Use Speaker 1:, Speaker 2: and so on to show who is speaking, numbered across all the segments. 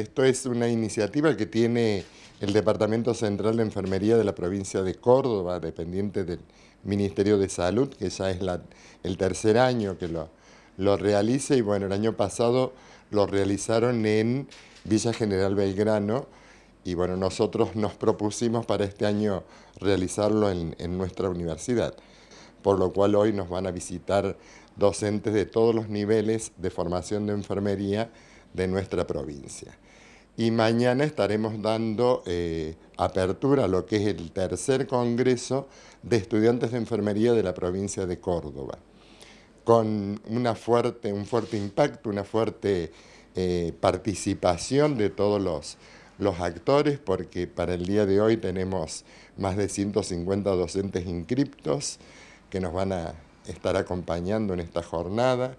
Speaker 1: Esto es una iniciativa que tiene el Departamento Central de Enfermería de la provincia de Córdoba, dependiente del Ministerio de Salud, que ya es el tercer año que lo, lo realiza y bueno, el año pasado lo realizaron en Villa General Belgrano y bueno, nosotros nos propusimos para este año realizarlo en nuestra universidad, por lo cual hoy nos van a visitar docentes de todos los niveles de formación de enfermería de nuestra provincia. Y mañana estaremos dando eh, apertura a lo que es el tercer congreso de estudiantes de enfermería de la provincia de Córdoba, con una fuerte, un fuerte impacto, una fuerte eh, participación de todos los, los actores, porque para el día de hoy tenemos más de 150 docentes inscriptos que nos van a estar acompañando en esta jornada.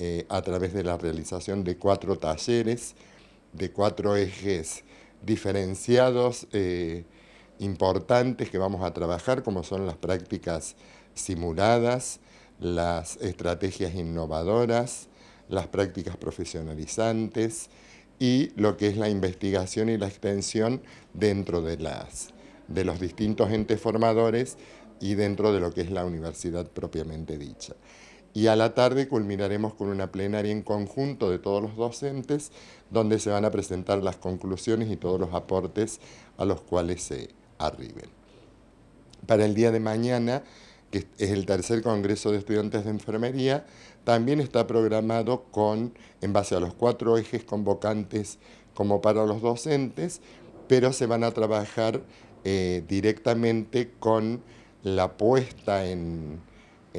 Speaker 1: Eh, a través de la realización de cuatro talleres, de cuatro ejes diferenciados, eh, importantes que vamos a trabajar, como son las prácticas simuladas, las estrategias innovadoras, las prácticas profesionalizantes y lo que es la investigación y la extensión dentro de, las, de los distintos entes formadores y dentro de lo que es la universidad propiamente dicha y a la tarde culminaremos con una plenaria en conjunto de todos los docentes donde se van a presentar las conclusiones y todos los aportes a los cuales se arriben. Para el día de mañana, que es el tercer Congreso de Estudiantes de Enfermería, también está programado con, en base a los cuatro ejes convocantes como para los docentes, pero se van a trabajar eh, directamente con la puesta en,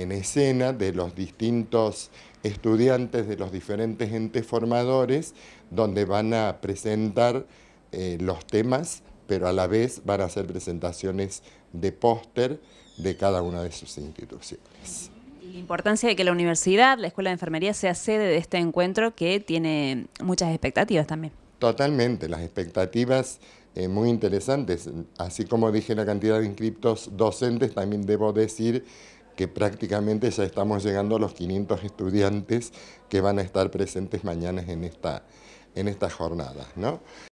Speaker 1: en escena de los distintos estudiantes de los diferentes entes formadores, donde van a presentar eh, los temas, pero a la vez van a hacer presentaciones de póster de cada una de sus instituciones.
Speaker 2: la importancia de que la universidad, la Escuela de Enfermería, sea sede de este encuentro que tiene muchas expectativas también.
Speaker 1: Totalmente, las expectativas eh, muy interesantes. Así como dije la cantidad de inscriptos docentes, también debo decir que prácticamente ya estamos llegando a los 500 estudiantes que van a estar presentes mañana en, esta, en ¿no?